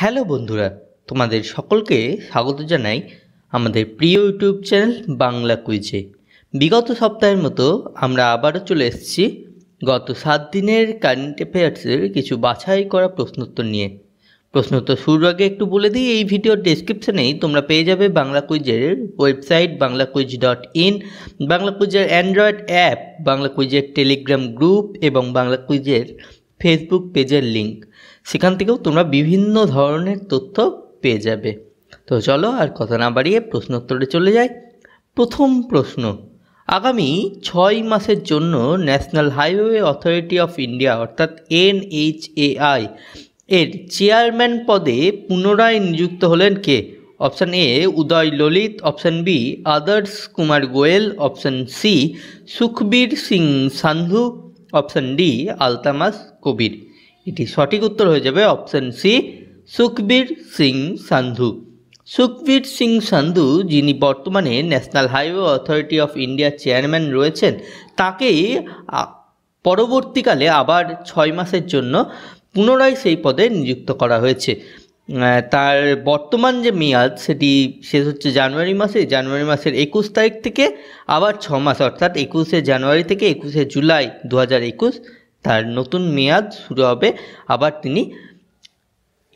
hello বন্ধুরা তোমাদের সকলকে স্বাগত জানাই আমাদের প্রিয় ইউটিউব চ্যানেল বাংলা কুইজে বিগত সপ্তাহের মতো আমরা আবারও চলে এসেছি গত সাত দিনের কারেন্ট অ্যাফেয়ার্সের কিছু বাছাই করা প্রশ্নোত্তর নিয়ে প্রশ্নোত্তর শুরুর আগে একটু বলে দিই এই ভিডিওর ডিসক্রিপশানেই তোমরা পেয়ে যাবে বাংলা কুইজের website Bangla quiz dot in Bangla কুইজের অ্যান্ড্রয়েড অ্যাপ বাংলা কুইজের টেলিগ্রাম গ্রুপ এবং বাংলা কুইজের ফেসবুক পেজের লিঙ্ক সেখান থেকেও তোমরা বিভিন্ন ধরনের তথ্য পেয়ে যাবে তো চলো আর কথা না বাড়িয়ে প্রশ্নোত্তরে চলে যাই প্রথম প্রশ্ন আগামী ছয় মাসের জন্য national highway authority of India অর্থাৎ এনএইচএআই এর চেয়ারম্যান পদে পুনরায় নিযুক্ত হলেন কে option A Uday Lalit option B Adarsh Kumar Goel option C Sukhbir Singh Sandhu option D Altamas Kabir এটি সঠিক উত্তর হয়ে যাবে অপশান সি সুখবীর সিং সান্ধু সুখবীর সিং সান্ধু যিনি বর্তমানে ন্যাশনাল হাইওয়ে অথরিটি অফ ইন্ডিয়ার চেয়ারম্যান রয়েছেন তাকেই পরবর্তীকালে আবার ছয় মাসের জন্য পুনরায় সেই পদে নিযুক্ত করা হয়েছে তার বর্তমান যে মেয়াদ সেটি শেষ হচ্ছে জানুয়ারি মাসে জানুয়ারি মাসের একুশ তারিখ থেকে আবার ছ মাস অর্থাৎ একুশে জানুয়ারি থেকে একুশে জুলাই দু হাজার একুশ তার নতুন মেয়াদ শুরু হবে আবার তিনি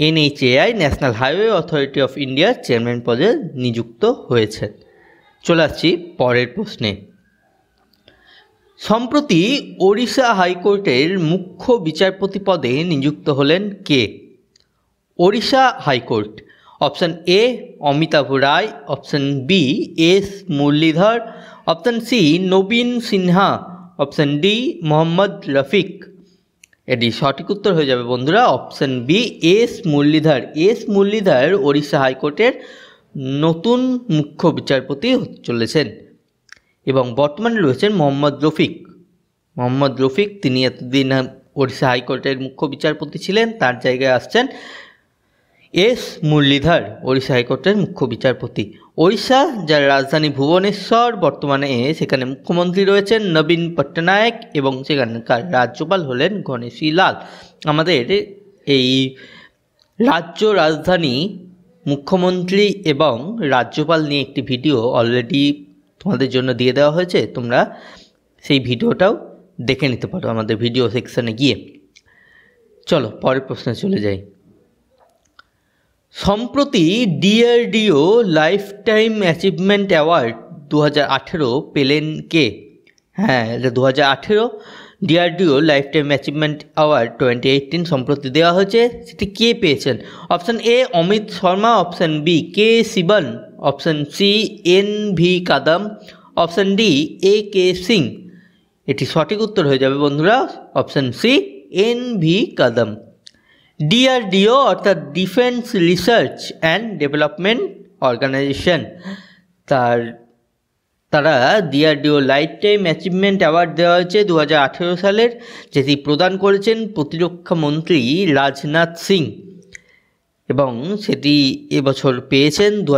NHAI national highway authority of ইন্ডিয়ার চেয়ারম্যান পদে নিযুক্ত হয়েছেন চলে আসছি পরের প্রশ্নে সম্প্রতি ওড়িশা হাইকোর্টের মুখ্য বিচারপতি পদে নিযুক্ত হলেন কে Odisha high court option A Amitabh Roy option B S Muralidhar option C নবীন সিনহা অপশান ডি মোহাম্মদ রফিক এটি সঠিক উত্তর হয়ে যাবে বন্ধুরা option B S Muralidhar S Muralidhar Odisha হাইকোর্টের নতুন মুখ্য বিচারপতি চলেছেন এবং বর্তমানে রয়েছেন মোহাম্মদ রফিক মোহাম্মদ রফিক তিনি এতদিন ওড়িশা হাইকোর্টের মুখ্য বিচারপতি ছিলেন তার জায়গায় আসছেন এস মুরলীধর ওড়িশা হাইকোর্টের মুখ্য বিচারপতি ওড়িশা যার রাজধানী ভুবনেশ্বর বর্তমানে সেখানে মুখ্যমন্ত্রী রয়েছেন নবীন পট্টনায়ক এবং সেখানকার রাজ্যপাল হলেন গণেশী লাল আমাদের এই রাজ্য রাজধানী মুখ্যমন্ত্রী এবং রাজ্যপাল নিয়ে একটি ভিডিও অলরেডি তোমাদের জন্য দিয়ে দেওয়া হয়েছে তোমরা সেই ভিডিওটাও দেখে নিতে পারো আমাদের ভিডিও সেকশানে গিয়ে চলো পরের প্রশ্নে চলে যাই সম্প্রতি DRDO lifetime achievement award দু হাজার পেলেন কে হ্যাঁ এটা দু হাজার আঠেরো DRDO lifetime achievement award twenty eighteen সম্প্রতি দেওয়া হয়েছে সেটি কে পেয়েছেন option A Amit Sharma option B K Sivan option C N V Kadam option D A K Singh এটি সঠিক উত্তর হয়ে যাবে বন্ধুরা option C N V Kadam DRDO অর্থাৎ defence research and development organisation তার তারা DRDO lifetime achievement award দেওয়া হয়েছে দু সালের যেটি প্রদান করেছেন প্রতিরক্ষা মন্ত্রী রাজনাথ সিং এবং সেটি এবছর পেয়েছেন দু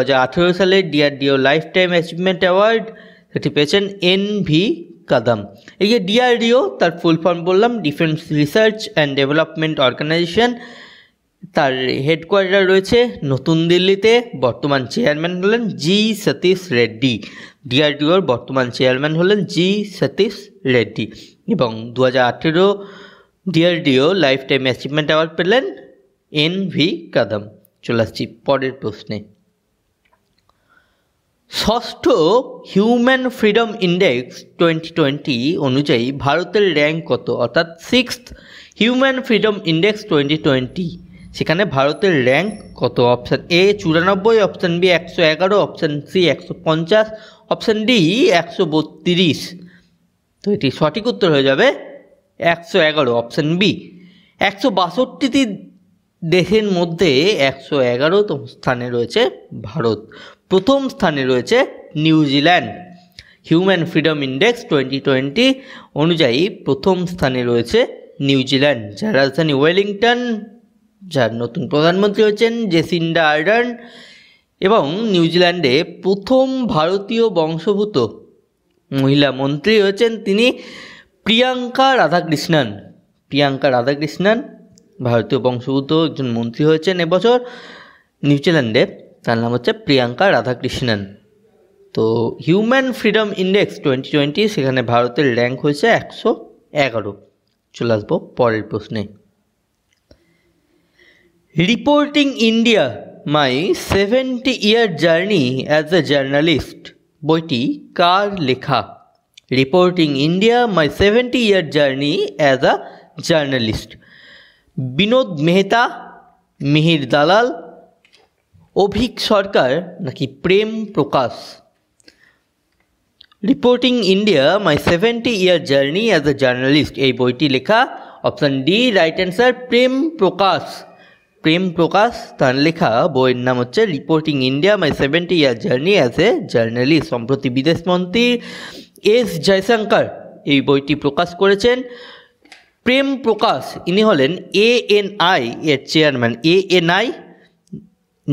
সালের DRDO lifetime achievement award সেটি পেয়েছেন এন ভি কাদাম এই যে ডিআরডিও তার ফুল ফর্ম বললাম defence research and development organisation তার হেডকোয়ার্টার রয়েছে নতুন দিল্লিতে বর্তমান চেয়ারম্যান হলেন জি সতীশ রেড্ডি ডিআরডিওর বর্তমান চেয়ারম্যান হলেন জি সতীশ রেড্ডি এবং দু হাজার আঠেরো DRDO lifetime achievement award পেলেন এন ভি কাদাম চলে আসছি পরের প্রশ্নে ষষ্ঠ human freedom index twenty twenty অনুযায়ী ভারতের র্যাঙ্ক কত অর্থাৎ six human freedom index twenty twenty সেখানে ভারতের র্যাঙ্ক কত অপশান এ চুরানব্বই অপশান বি একশো এগারো অপশান সি একশো পঞ্চাশ অপশান ডি একশো বত্রিশ তো এটি সঠিক উত্তর হয়ে যাবে একশো এগারো অপশান বি একশো বাষট্টিটি দেশের মধ্যে একশো এগারোতম স্থানে রয়েছে ভারত প্রথম স্থানে রয়েছে New Zealand human freedom index twenty twenty অনুযায়ী প্রথম স্থানে রয়েছে নিউজিল্যান্ড যার রাজধানী ওয়েলিংটন যার নতুন প্রধানমন্ত্রী হচ্ছেন জেসিন্ডা আর্ডার্ন এবং নিউজিল্যান্ডে প্রথম ভারতীয় বংশভূত মহিলা মন্ত্রী হয়েছেন তিনি প্রিয়াঙ্কা রাধাকৃষ্ণন প্রিয়াঙ্কা রাধাকৃষ্ণন ভারতীয় বংশভূত একজন মন্ত্রী হয়েছেন এবছর নিউজিল্যান্ডে তার নাম হচ্ছে প্রিয়াঙ্কা রাধাকৃষ্ণন তো human freedom index twenty twenty সেখানে ভারতের র্যাঙ্ক হয়েছে একশো এগারো চলে আসবো পরের প্রশ্নে reporting India my seventy year journey as a journalist বইটি কার লেখা reporting India my seventy year journey as a journalist Vinod Mehta Mihir Dalal Avik Sarkar নাকি Prem Prakash reporting India my seventy year journey as a journalist এই বইটি লেখা option D right answer Prem Prakash Prem Prakash তার লেখা বইয়ের নাম হচ্ছে reporting India my seventy year journey as a journalist সম্প্রতি বিদেশমন্ত্রী এস জয়শঙ্কর এই বইটি প্রকাশ করেছেন প্রেম প্রকাশ ইনি হলেন এ এন আই এর chairman A N I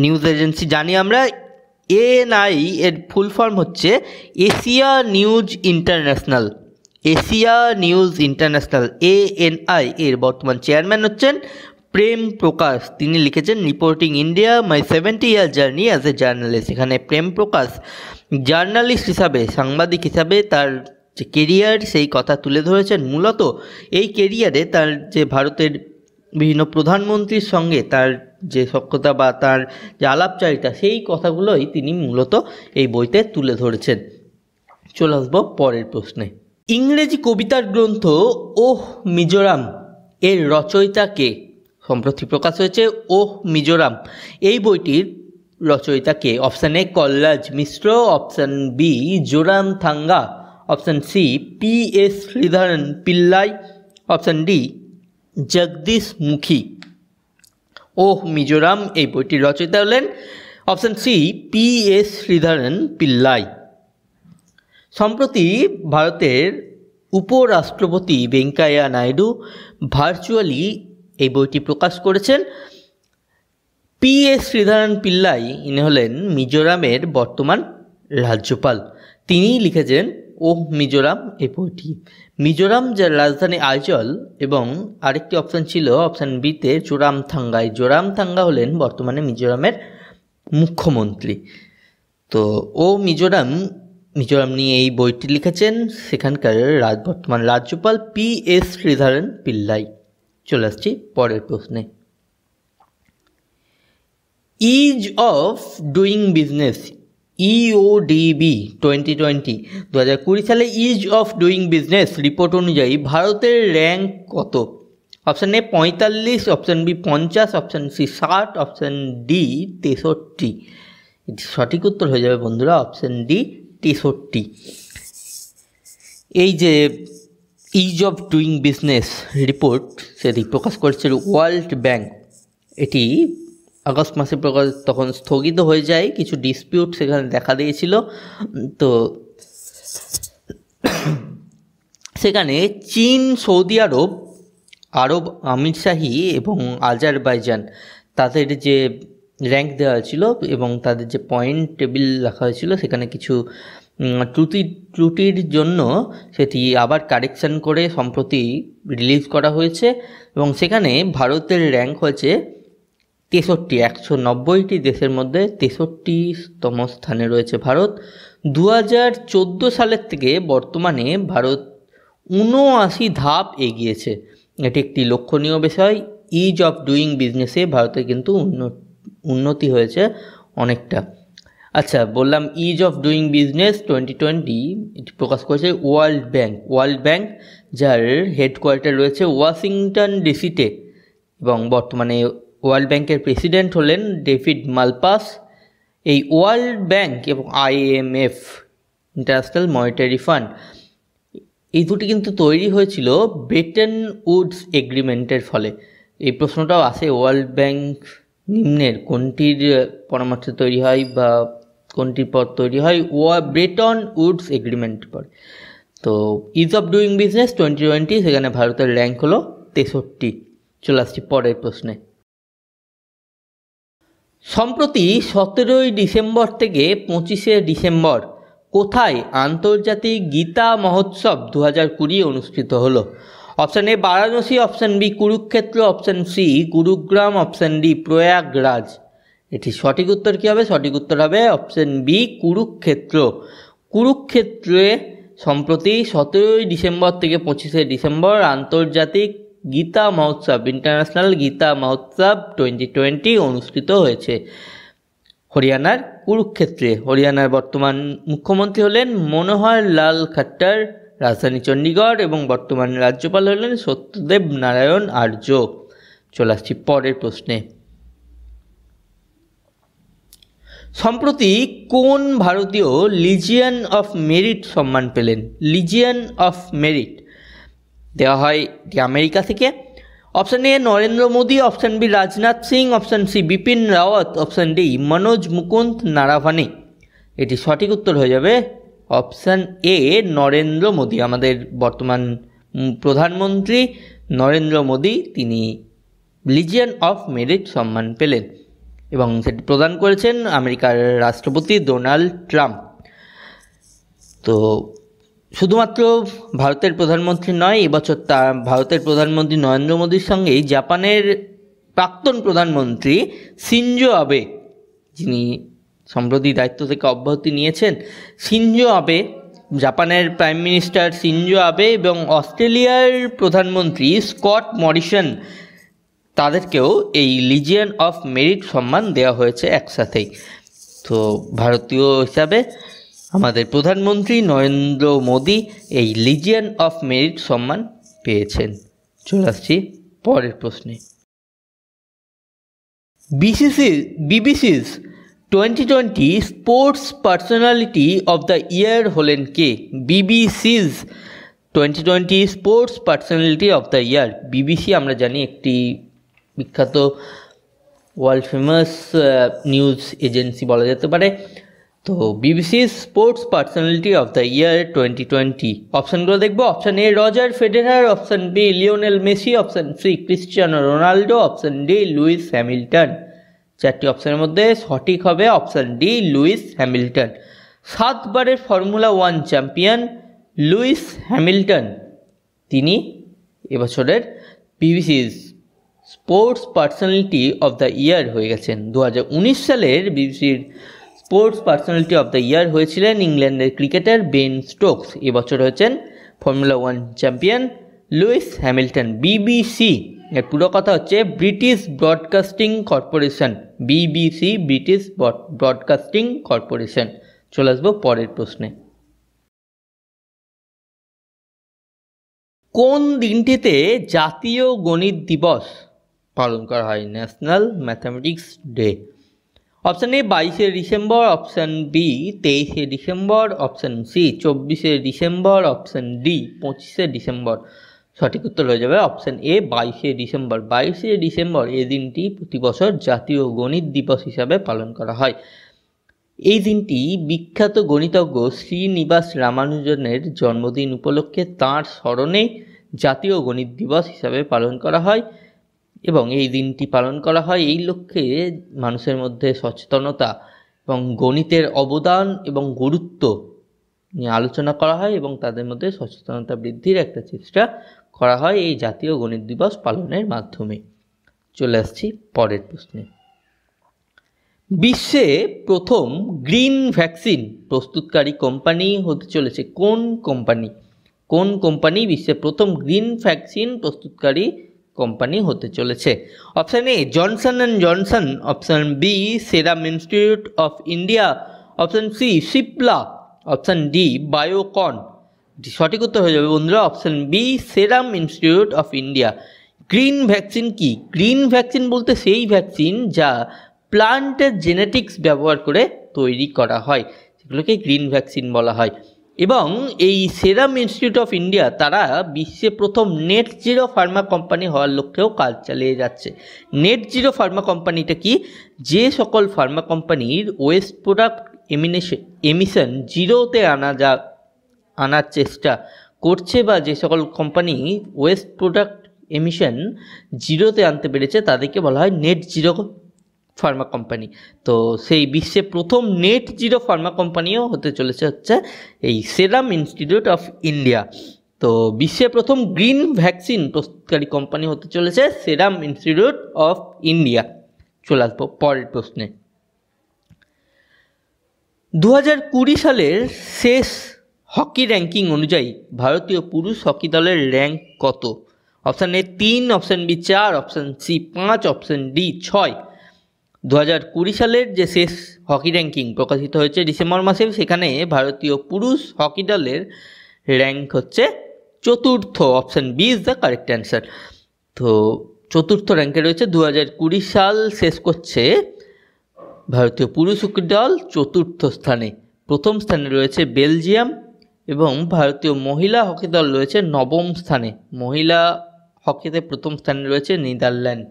news agency জানি আমরা এএনআই এর ফুল ফর্ম হচ্ছে Asia news international Asia news international ANI এর বর্তমান চেয়ারম্যান হচ্ছেন প্রেম প্রকাশ তিনি লিখেছেন reporting India my seventy year journey as a journalist এখানে প্রেম প্রকাশ জার্নালিস্ট হিসাবে সাংবাদিক হিসাবে তার যে কেরিয়ার সেই কথা তুলে ধরেছেন মূলত এই কেরিয়ারে তার যে ভারতের বিভিন্ন প্রধানমন্ত্রীর সঙ্গে তার যে সক্ষতা বা তার যে আলাপচারিতা সেই কথাগুলোই তিনি মূলত এই বইতে তুলে ধরেছেন চলে আসবো পরের প্রশ্নে ইংরেজি কবিতার গ্রন্থ ওহ মিজোরাম এর রচয়িতা কে সম্প্রতি প্রকাশ হয়েছে ওহ মিজোরাম এই বইটির রচয়িতা কে option A Kalraj Mishra option B Zoram Thanga option C P S Sreedharan Pillai option D Jagdish Mukhi ওহ মিজোরাম এই বইটির রচয়িতা হলেন option C P S Sreedharan Pillai সম্প্রতি ভারতের উপরাষ্ট্রপতি ভেঙ্কাইয়া নাইডু ভার্চুয়ালি এই বইটি প্রকাশ করেছেন পি এস শ্রীধরন পিল্লাই ইনি হলেন মিজোরামের বর্তমান রাজ্যপাল তিনি লিখেছেন ও মিজোরাম এই বইটি মিজোরাম যার রাজধানী আইজল এবং আরেকটি অপশান ছিল অপশান বিতে জোরাম জোরামথাঙ্গা হলেন বর্তমানে মিজোরামের মুখ্যমন্ত্রী তো ও মিজোরাম মিজোরাম নিয়ে এই বইটি লিখেছেন সেখানকার রাজ বর্তমান রাজ্যপাল পি এস শ্রীধারণ পিল্লাই চলে আসছি পরের প্রশ্নে ease of doing business EODB twenty twenty দু হাজার কুড়ি সালে ease of doing business report অনুযায়ী ভারতের র্যাঙ্ক কত অপশান এ পঁয়তাল্লিশ অপশান বি পঞ্চাশ অপশান সি ষাট অপশান ডি তেষট্টি এটি সঠিক উত্তর হয়ে যাবে বন্ধুরা অপশান ডি তেষট্টি এই যে ease of doing business report সেটি প্রকাশ করেছে ওয়ার্ল্ড ব্যাঙ্ক এটি আগস্ট মাসে প্রকাশ তখন স্থগিত হয়ে যায় কিছু ডিসপিউট সেখানে দেখা দিয়েছিল তো সেখানে চীন সৌদি আরব আরব আমির শাহি এবং আজারবাইজান তাদের যে র্যাঙ্ক দেওয়া হয়েছিল এবং তাদের যে পয়েন্ট টেবিল রাখা হয়েছিল সেখানে কিছু ত্রুটি ত্রুটির জন্য সেটি আবার কারেকশন করে সম্প্রতি রিলিজ করা হয়েছে এবং সেখানে ভারতের র্যাঙ্ক হয়েছে তেষট্টি একশো নব্বইটি দেশের মধ্যে তেষট্টিতম স্থানে রয়েছে ভারত দু হাজার চোদ্দো সালের থেকে বর্তমানে ভারত উনআশি ধাপ এগিয়েছে এটি একটি লক্ষণীয় বিষয় ইজ অফ ডুইং বিজনেসে ভারতে কিন্তু উন্নতি হয়েছে অনেকটা আচ্ছা বললাম ease of doing business twenty twenty এটি প্রকাশ করেছে ওয়ার্ল্ড ব্যাংক ওয়ার্ল্ড ব্যাংক যার হেডকোয়ার্টার রয়েছে ওয়াশিংটন ডিসিতে এবং বর্তমানে ওয়ার্ল্ড ব্যাংকের প্রেসিডেন্ট হলেন ডেভিড মালপাস এই ওয়ার্ল্ড ব্যাংক এবং আইএমএফ ইন্টারন্যাশনাল মনিটারি ফান্ড এই দুটি কিন্তু তৈরি হয়েছিল ব্রিটেন উডস এগ্রিমেন্টের ফলে এই প্রশ্নটাও আসে ওয়ার্ল্ড ব্যাংক নিম্নের কোনটির পরামর্শে তৈরি হয় বা কোনটির পর তৈরি হয় ওয়া ব্রিটন উডস এগ্রিমেন্ট পর তো ease of doing business twenty twenty সেখানে ভারতের র্যাঙ্ক হলো তেষট্টি চলে আসছি পরের প্রশ্নে সম্প্রতি সতেরোই ডিসেম্বর থেকে পঁচিশে ডিসেম্বর কোথায় আন্তর্জাতিক গীতা মহোৎসব দু হাজার কুড়ি অনুষ্ঠিত হলো option A Varanasi option B Kurukshetra option C Gurugram option D Prayagraj এটি সঠিক উত্তর কী হবে সঠিক উত্তর হবে অপশান বি কুরুক্ষেত্র কুরুক্ষেত্রে সম্প্রতি সতেরোই ডিসেম্বর থেকে পঁচিশে ডিসেম্বর আন্তর্জাতিক Gita Mahotsav international Gita Mahotsav twenty twenty অনুষ্ঠিত হয়েছে হরিয়ানার কুরুক্ষেত্রে হরিয়ানার বর্তমান মুখ্যমন্ত্রী হলেন মনোহর লাল খাট্টার রাজধানী চণ্ডীগড় এবং বর্তমান রাজ্যপাল হলেন সত্যদেব নারায়ণ আর্য চলে আসছি পরের প্রশ্নে সম্প্রতি কোন ভারতীয় লিজিয়ান অফ মেরিট সম্মান পেলেন লিজিয়ান অফ মেরিট দেওয়া হয় এটি আমেরিকা থেকে option A Narendra Modi option B Rajnath Singh option C Bipin Rawat option D Manoj Mukund Naravane এটি সঠিক উত্তর হয়ে যাবে অপশান এ নরেন্দ্র মোদী আমাদের বর্তমান প্রধানমন্ত্রী নরেন্দ্র মোদী তিনি লিজিয়ান অফ মেরিট সম্মান পেলেন এবং সেটি প্রদান করেছেন আমেরিকার রাষ্ট্রপতি ডোনাল্ড ট্রাম্প তো শুধুমাত্র ভারতের প্রধানমন্ত্রী নয় এবছর তা ভারতের প্রধানমন্ত্রী নরেন্দ্র মোদীর সঙ্গেই জাপানের প্রাক্তন প্রধানমন্ত্রী সিনজো আবে যিনি সম্প্রতি দায়িত্ব থেকে অব্যাহতি নিয়েছেন সিনজো আবে জাপানের প্রাইম মিনিস্টার সিনজো আবে এবং অস্ট্রেলিয়ার প্রধানমন্ত্রী স্কট মরিসন তাদেরকেও এই লিজিয়ান অফ মেরিট সম্মান দেওয়া হয়েছে একসাথেই তো ভারতীয় হিসাবে আমাদের প্রধানমন্ত্রী নরেন্দ্র মোদী এই লিজিয়ান অফ মেরিট সম্মান পেয়েছেন চলে আসছি পরের প্রশ্নে BBC BBC's twenty twenty sports personality of the year হলেন কে BBC's twenty twenty sports personality of the year BBC আমরা জানি একটি বিখ্যাত ওয়ার্ল্ড ফেমাস নিউজ এজেন্সি বলা যেতে পারে তো BBC sports personality of the year twenty twenty অপশানগুলো দেখবো option A Roger Federer option B Lionel Messi option C Cristiano Ronaldo option D Lewis Hamilton চারটি অপশানের মধ্যে সঠিক হবে অপশান ডি লুইস হ্যামিল্টন সাতবারের formula one champion Lewis Hamilton তিনি এবছরের BBC sports personality of the year হয়ে গেছেন দু সালের বিবিসির sports personality of the year হয়েছিলেন ইংল্যান্ডের ক্রিকেটার বেন স্টোকস এবছর হয়েছেন formula one champion Lewis Hamilton BBC এর পুরো কথা হচ্ছে British broadcasting corporation BBC British broadcasting corporation চলে আসবো পরের প্রশ্নে কোন দিনটিতে জাতীয় গণিত দিবস পালন করা হয় national mathematics day option A বাইশে ডিসেম্বর অপশান বি তেইশে ডিসেম্বর অপশান সি চব্বিশে ডিসেম্বর অপশান ডি পঁচিশে ডিসেম্বর সঠিক উত্তর হয়ে যাবে অপশান এ বাইশে ডিসেম্বর বাইশে ডিসেম্বর এই দিনটি প্রতি বছর জাতীয় গণিত দিবস হিসাবে পালন করা হয় এই দিনটি বিখ্যাত গণিতজ্ঞ শ্রীনিবাস রামানুজনের জন্মদিন উপলক্ষে তাঁর স্মরণে জাতীয় গণিত দিবস হিসাবে পালন করা হয় এবং এই দিনটি পালন করা হয় এই লক্ষ্যে মানুষের মধ্যে সচেতনতা এবং গণিতের অবদান এবং গুরুত্ব নিয়ে আলোচনা করা হয় এবং তাদের মধ্যে সচেতনতা বৃদ্ধির একটা চেষ্টা করা হয় এই জাতীয় গণিত দিবস পালনের মাধ্যমে চলে আসছি পরের প্রশ্নে বিশ্বে প্রথম গ্রিন ভ্যাকসিন প্রস্তুতকারী কোম্পানি হতে চলেছে কোন কোম্পানি কোন কোম্পানি বিশ্বে প্রথম গ্রিন ভ্যাকসিন প্রস্তুতকারী কোম্পানি হতে চলেছে option A Johnson and Johnson option B serum institute of India option C Cipla option D Biocon সঠিক উত্তর হয়ে যাবে বন্ধুরা option B serum institute of India green vaccine কি গ্রিন ভ্যাকসিন বলতে সেই ভ্যাকসিন যা প্লান্টের জেনেটিক্স ব্যবহার করে তৈরি করা হয় সেগুলোকে গ্রিন ভ্যাকসিন বলা হয় এবং এই সেরাম ইনস্টিটিউট অফ ইন্ডিয়া তারা বিশ্বে প্রথম নেট জিরো ফার্মা কোম্পানি হওয়ার লক্ষ্যেও কাজ চালিয়ে যাচ্ছে নেট জিরো ফার্মা কোম্পানিটা কি যে সকল ফার্মা কোম্পানির ওয়েস্ট প্রোডাক্ট এমিনেশন এমিশন জিরোতে আনা যা আনার চেষ্টা করছে বা যে সকল কোম্পানি ওয়েস্ট প্রোডাক্ট এমিশন জিরোতে আনতে পেরেছে তাদেরকে বলা হয় নেট জিরো ফার্মা কোম্পানি তো সেই বিশ্বে প্রথম নেট জিরো ফার্মা কোম্পানিও হতে চলেছে হচ্ছে এই সেরাম ইনস্টিটিউট অফ ইন্ডিয়া তো বিশ্বে প্রথম গ্রিন ভ্যাকসিন প্রস্তুতকারী কোম্পানি হতে চলেছে সেরাম ইনস্টিটিউট অফ ইন্ডিয়া চলে আসবো পরের প্রশ্নে দু সালের শেষ হকি র্যাঙ্কিং অনুযায়ী ভারতীয় পুরুষ হকি দলের র্যাঙ্ক কত অপশান এ তিন অপশান বি চার অপশান সি পাঁচ অপশান ডি ছয় দু সালের যে শেষ হকি র্যাঙ্কিং প্রকাশিত হয়েছে ডিসেম্বর মাসে সেখানে ভারতীয় পুরুষ হকি দলের র্যাঙ্ক হচ্ছে চতুর্থ option B is the correct answer তো চতুর্থ র্যাঙ্কে রয়েছে দু সাল শেষ করছে ভারতীয় পুরুষ হকি দল চতুর্থ স্থানে প্রথম স্থানে রয়েছে বেলজিয়াম এবং ভারতীয় মহিলা হকি দল রয়েছে নবম স্থানে মহিলা হকিতে প্রথম স্থানে রয়েছে নেদারল্যান্ড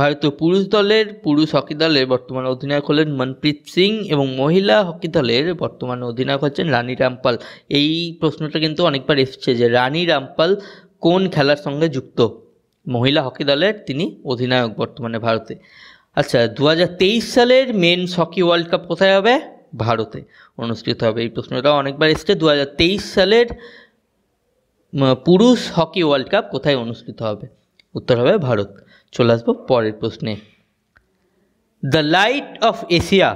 ভারতীয় পুরুষ দলের পুরুষ হকি দলের বর্তমান অধিনায়ক হলেন মনপ্রীত সিং এবং মহিলা হকি দলের বর্তমান অধিনায়ক হচ্ছেন রানী রামপাল এই প্রশ্নটা কিন্তু অনেকবার এসেছে যে রানী রামপাল কোন খেলার সঙ্গে যুক্ত মহিলা হকি দলের তিনি অধিনায়ক বর্তমানে ভারতে আচ্ছা দু সালের মেন হকি ওয়ার্ল্ড কাপ কোথায় হবে ভারতে অনুষ্ঠিত হবে এই প্রশ্নটা অনেকবার এসছে দু সালের পুরুষ হকি ওয়ার্ল্ড কাপ কোথায় অনুষ্ঠিত হবে উত্তর হবে ভারত চলে আসবো পরের প্রশ্নে the light of Asia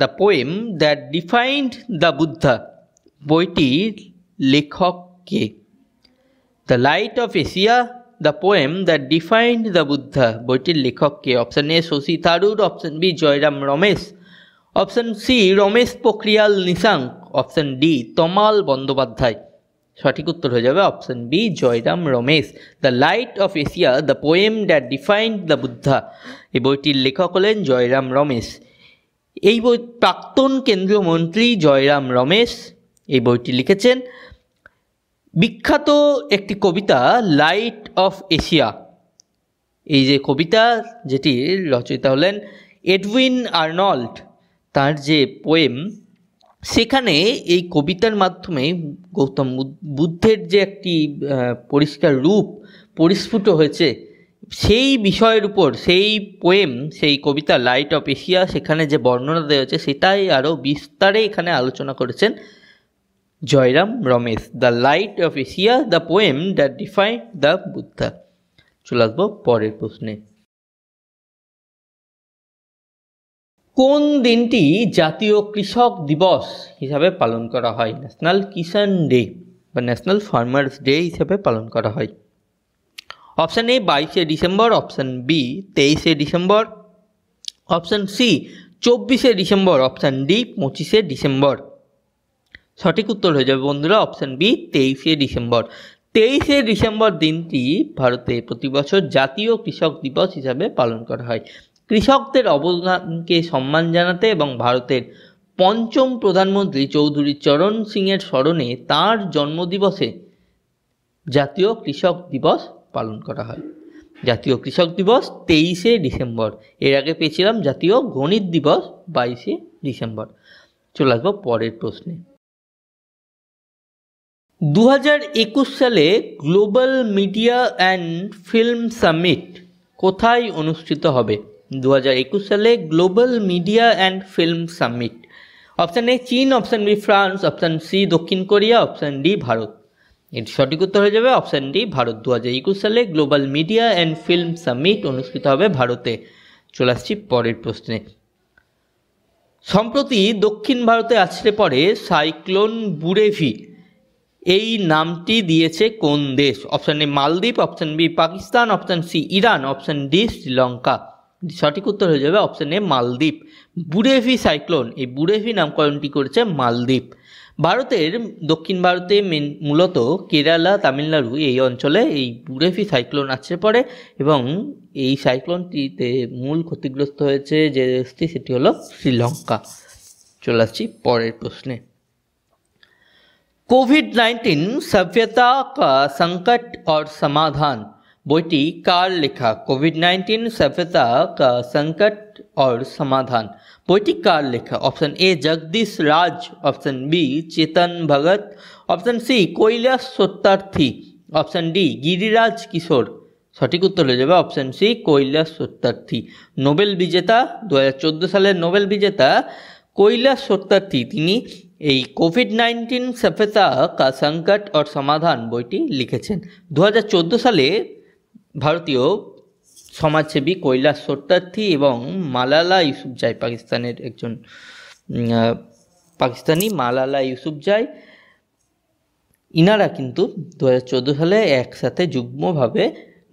the poem that defined the Buddha বইটির লেখক কে the light of Asia the poem that defined the Buddha বইটির লেখক কে option A Shashi Tharoor option B Jairam Ramesh option C Ramesh Pokhriyal Nishank option D Tamal Bandyopadhyay সঠিক উত্তর হয়ে যাবে option B Jairam Ramesh the light of Asia the poem that defined the Buddha এই বইটির লেখক হলেন জয়রাম রমেশ এই বই প্রাক্তন কেন্দ্রীয় মন্ত্রী জয়রাম রমেশ এই বইটি লিখেছেন বিখ্যাত একটি কবিতা লাইট অফ এশিয়া এই যে কবিতা যেটির রচয়িতা হলেন এডউইন আর্নল্ড তার যে পোয়েম সেখানে এই কবিতার মাধ্যমে গৌতম বুদ্ধের যে একটি পরিষ্কার রূপ পরিস্ফুট হয়েছে সেই বিষয়ের উপর সেই পোয়েম সেই কবিতা লাইট অফ এশিয়া সেখানে যে বর্ণনা দেওয়া হয়েছে সেটাই আরও বিস্তারে এখানে আলোচনা করেছেন Jairam Ramesh the light of Asia the poem the define the Buddha চলে আসবো পরের প্রশ্নে কোন দিনটি জাতীয় কৃষক দিবস হিসাবে পালন করা হয় ন্যাশনাল কিষাণ ডে বা ন্যাশনাল ফার্মার্স ডে হিসাবে পালন করা হয় অপশান এ বাইশে ডিসেম্বর অপশান বি তেইশে ডিসেম্বর অপশান সি চব্বিশে ডিসেম্বর অপশান ডি পঁচিশে ডিসেম্বর সঠিক উত্তর হয়ে যাবে বন্ধুরা অপশান বি তেইশে ডিসেম্বর তেইশে ডিসেম্বর দিনটি ভারতে প্রতি বছর জাতীয় কৃষক দিবস হিসাবে পালন করা হয় কৃষকদের অবদানকে সম্মান জানাতে এবং ভারতের পঞ্চম প্রধানমন্ত্রী চৌধুরী চরণ সিংয়ের স্মরণে তার জন্মদিবসে জাতীয় কৃষক দিবস পালন করা হয় জাতীয় কৃষক দিবস তেইশে ডিসেম্বর এর আগে পেয়েছিলাম জাতীয় গণিত দিবস বাইশে ডিসেম্বর চলে আসবো পরের প্রশ্নে দু হাজার একুশ সালে global media and film summit কোথায় অনুষ্ঠিত হবে দু সালে global media and film summit option A চীন option B France option C দক্ষিণ কোরিয়া অপশান ডি ভারত এর সঠিক উত্তর হয়ে যাবে অপশান ডি ভারত দু সালে global media and film summit অনুষ্ঠিত হবে ভারতে চলে আসছি পরের প্রশ্নে সম্প্রতি দক্ষিণ ভারতে আছড়ে পড়ে সাইক্লোন বুরেভি এই নামটি দিয়েছে কোন দেশ অপশান এ মালদ্বীপ option B Pakistan option C Iran option D Sri Lanka সঠিক উত্তর হয়ে যাবে অপশন এ মালদ্বীপ বুরেভি সাইক্লোন এই বুরেভি নামকরণটি করেছে মালদ্বীপ ভারতের দক্ষিণ ভারতে মেন মূলত কেরালা তামিলনাড়ু এই অঞ্চলে এই বুরেফি সাইক্লোন আসছে পড়ে এবং এই সাইক্লোনটিতে মূল ক্ষতিগ্রস্ত হয়েছে যে দেশটি সেটি হলো শ্রীলঙ্কা চলে আসছি পরের প্রশ্নে কোভিড নাইন্টিন সভ্যতা কা সংকট और সমাধান বইটি কার লেখা কোভিড 19 সফেতা সংকট ও সমাধান বইটি কার লেখা option A Jagdish Raj option B Chetan Bhagat option C Kailash Satyarthi option D Giriraj Kishore সঠিক উত্তর হবে option C Kailash Satyarthi Nobel বিজেতা 2014 সালে নোবেল বিজেতা কোইলা সত্তারথি তিনি এই কোভিড 19 সফেতা কা সংকট ও সমাধান বইটি লিখেছেন 2014 সালে ভারতীয় সমাজসেবী কৈলাস সত্যার্থী এবং মালালা ইউসুফ জাই পাকিস্তানের একজন পাকিস্তানি মালালা ইউসুফ জাই ইনারা কিন্তু দু হাজার সালে একসাথে যুগ্মভাবে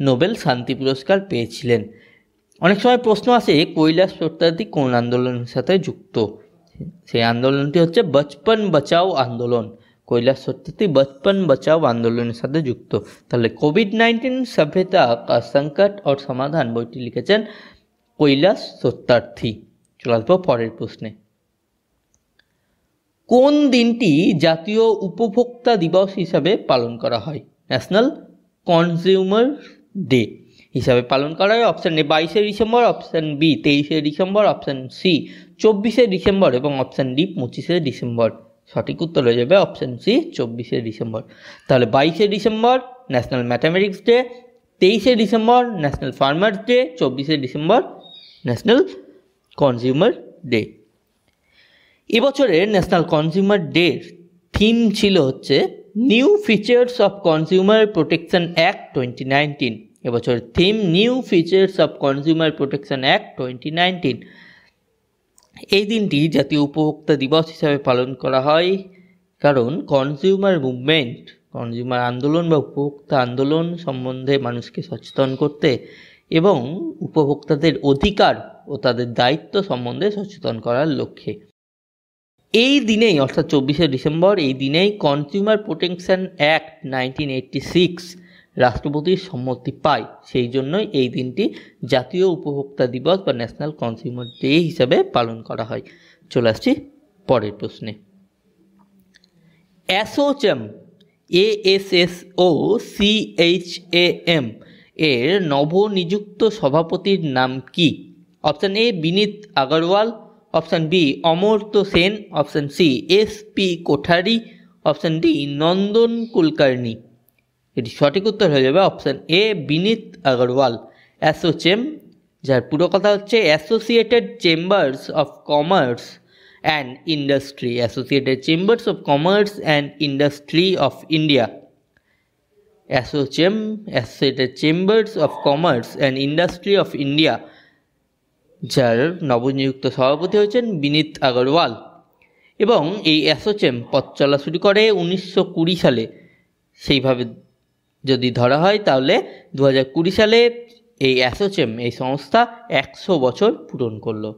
নোবেল শান্তি পুরস্কার পেয়েছিলেন অনেক সময় প্রশ্ন আসে কৈলাস সত্যার্থী কোন আন্দোলনের সাথে যুক্ত সেই আন্দোলনটি হচ্ছে বচপন বাঁচাও আন্দোলন কৈলাস সত্যি বচপন বাঁচাও আন্দোলনের সাথে যুক্ত তাহলে কোভিড নাইন্টিন সভ্যতা সংকট ও সমাধান বইটি লিখেছেন কৈলাস সত্যার্থী চলে আসবো পরের প্রশ্নে কোন দিনটি জাতীয় উপভোক্তা দিবস হিসাবে পালন করা হয় ন্যাশনাল কনজিউমার ডে হিসাবে পালন করা হয় অপশান এ বাইশে ডিসেম্বর অপশান বি তেইশে ডিসেম্বর অপশান সি চব্বিশে ডিসেম্বর এবং অপশান ডি পঁচিশে ডিসেম্বর সঠিক উত্তর হয়ে যাবে অপশান সি চব্বিশে ডিসেম্বর তাহলে বাইশে ডিসেম্বর ন্যাশনাল ম্যাথামেটিক্স ডে তেইশে ডিসেম্বর ন্যাশনাল ফার্মার্স ডে চব্বিশে ডিসেম্বর ন্যাশনাল কনজিউমার ডে এবছরের ন্যাশনাল কনজিউমার ডের থিম ছিল হচ্ছে new features of consumer protection act twenty nineteen এবছর theme new features of consumer protection act twenty nineteen এই দিনটি জাতীয় উপভোক্তা দিবস হিসাবে পালন করা হয় কারণ কনজিউমার মুভমেন্ট কনজিউমার আন্দোলন বা উপভোক্তা আন্দোলন সম্বন্ধে মানুষকে সচেতন করতে এবং উপভোক্তাদের অধিকার ও তাদের দায়িত্ব সম্বন্ধে সচেতন করার লক্ষ্যে এই দিনেই অর্থাৎ চব্বিশে ডিসেম্বর এই দিনেই consumer protection act nineteen eighty six রাষ্ট্রপতির সম্মতি পায় সেই জন্যই এই দিনটি জাতীয় উপভোক্তা দিবস বা ন্যাশনাল কনজিউমার ডে হিসাবে পালন করা হয় চলে আসছি পরের প্রশ্নে ASSOCHAM A S S O C H A M এর নবনিযুক্ত সভাপতির নাম কি option A Vineet Agarwal option B Amartya Sen option C S P Kothari option D Nandan Kulkarni এটি সঠিক উত্তর হয়ে যাবে অপশান এ বিনীত আগরওয়াল অ্যাসোচেম যার পুরো কথা হচ্ছে associated chambers of commerce and industry associated chambers of commerce and industry of India ASSOCHAM associated chambers of commerce and industry of India যার নবনিযুক্ত সভাপতি হয়েছেন বিনীত আগরওয়াল এবং এই অ্যাসোচেম পথ চলা শুরু করে উনিশশো কুড়ি সালে সেইভাবে যদি ধরা হয় তাহলে দু সালে এই অ্যাসোচেম এই সংস্থা একশো বছর পূরণ করলো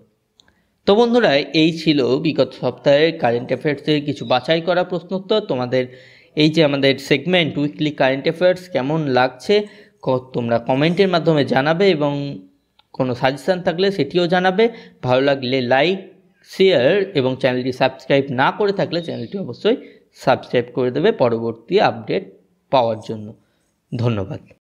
তো বন্ধুরা এই ছিল বিগত সপ্তাহে কারেন্ট অ্যাফেয়ার্সের কিছু বাছাই করা প্রশ্নোত্তর তোমাদের এই যে আমাদের সেগমেন্ট উইকলি কারেন্ট অ্যাফেয়ার্স কেমন লাগছে তোমরা কমেন্টের মাধ্যমে জানাবে এবং কোনো সাজেশান থাকলে সেটিও জানাবে ভালো লাগলে লাইক শেয়ার এবং চ্যানেলটি সাবস্ক্রাইব না করে থাকলে চ্যানেলটি অবশ্যই সাবস্ক্রাইব করে দেবে পরবর্তী আপডেট পাওয়ার জন্য Don't know